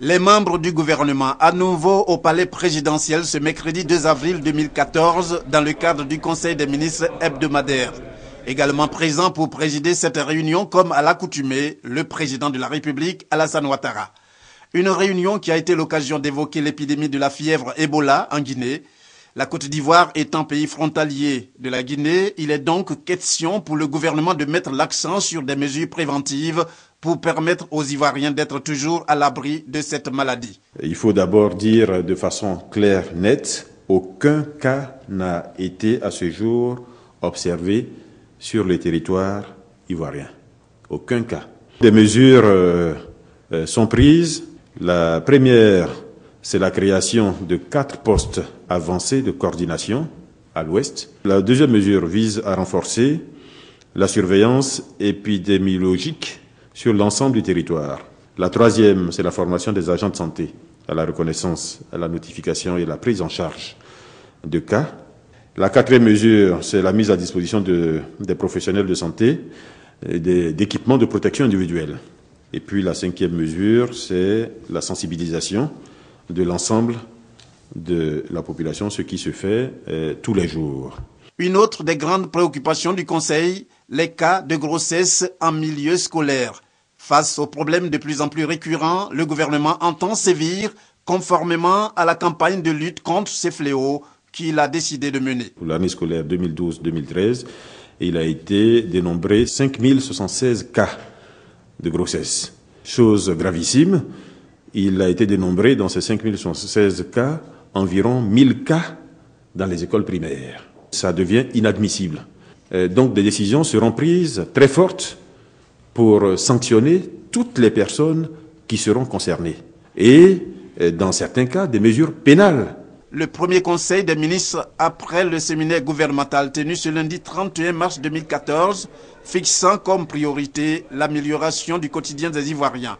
Les membres du gouvernement à nouveau au palais présidentiel ce mercredi 2 avril 2014 dans le cadre du Conseil des ministres hebdomadaire. Également présent pour présider cette réunion comme à l'accoutumée, le président de la République Alassane Ouattara. Une réunion qui a été l'occasion d'évoquer l'épidémie de la fièvre Ebola en Guinée la Côte d'Ivoire étant pays frontalier de la Guinée, il est donc question pour le gouvernement de mettre l'accent sur des mesures préventives pour permettre aux Ivoiriens d'être toujours à l'abri de cette maladie. Il faut d'abord dire de façon claire, nette, aucun cas n'a été à ce jour observé sur le territoire ivoirien. Aucun cas. Des mesures euh, euh, sont prises. La première c'est la création de quatre postes avancés de coordination à l'ouest. La deuxième mesure vise à renforcer la surveillance épidémiologique sur l'ensemble du territoire. La troisième, c'est la formation des agents de santé à la reconnaissance, à la notification et à la prise en charge de cas. La quatrième mesure, c'est la mise à disposition des professionnels de santé d'équipements de protection individuelle. Et puis la cinquième mesure, c'est la sensibilisation de l'ensemble de la population, ce qui se fait euh, tous les jours. Une autre des grandes préoccupations du Conseil, les cas de grossesse en milieu scolaire. Face aux problèmes de plus en plus récurrents, le gouvernement entend sévir conformément à la campagne de lutte contre ces fléaux qu'il a décidé de mener. Pour l'année scolaire 2012-2013, il a été dénombré 5076 cas de grossesse. Chose gravissime, il a été dénombré dans ces 516 cas, environ 1000 cas dans les écoles primaires. Ça devient inadmissible. Euh, donc des décisions seront prises très fortes pour sanctionner toutes les personnes qui seront concernées. Et euh, dans certains cas, des mesures pénales. Le premier conseil des ministres après le séminaire gouvernemental tenu ce lundi 31 mars 2014 fixant comme priorité l'amélioration du quotidien des Ivoiriens.